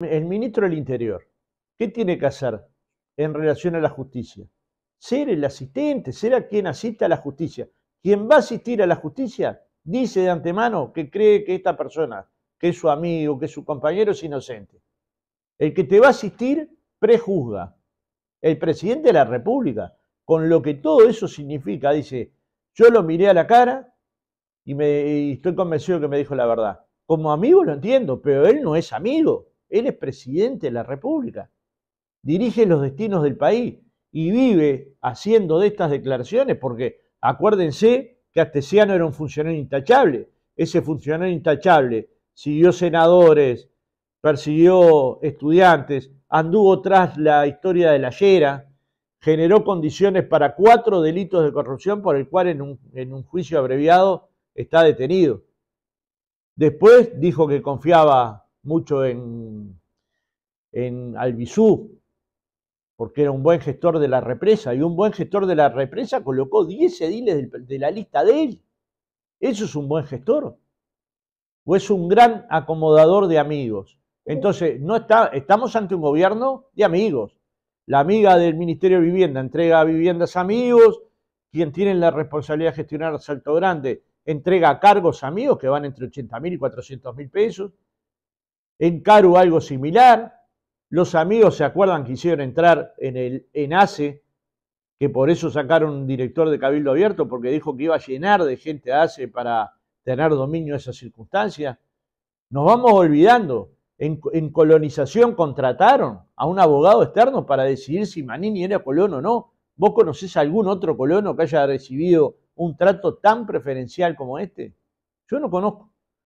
el ministro del Interior, ¿qué tiene que hacer en relación a la justicia? Ser el asistente, ser quien asiste a la justicia. Quien va a asistir a la justicia dice de antemano que cree que esta persona, que es su amigo, que es su compañero, es inocente. El que te va a asistir prejuzga. El presidente de la República, con lo que todo eso significa, dice, yo lo miré a la cara y, me, y estoy convencido que me dijo la verdad. Como amigo lo entiendo, pero él no es amigo. Él es presidente de la República, dirige los destinos del país y vive haciendo de estas declaraciones, porque acuérdense que Astesiano era un funcionario intachable. Ese funcionario intachable siguió senadores, persiguió estudiantes, anduvo tras la historia de la Yera, generó condiciones para cuatro delitos de corrupción por el cual en un juicio abreviado está detenido. Después dijo que confiaba mucho en, en Albizú, porque era un buen gestor de la represa, y un buen gestor de la represa colocó 10 ediles de la lista de él. Eso es un buen gestor. O es un gran acomodador de amigos. Entonces, no está, estamos ante un gobierno de amigos. La amiga del Ministerio de Vivienda entrega viviendas a amigos, quien tiene la responsabilidad de gestionar Salto Grande entrega cargos a amigos que van entre 80 mil y 400 mil pesos. En Caru algo similar. Los amigos se acuerdan que hicieron entrar en el e, que por eso sacaron un director de Cabildo Abierto, porque dijo que iba a llenar de gente a ACE para tener dominio de esas circunstancias. Nos vamos olvidando. En, colonización contrataron a un abogado externo para decidir si Manini era colono o no. ¿Vos conocés algún otro colono que haya recibido un trato tan preferencial como este? Yo no conozco.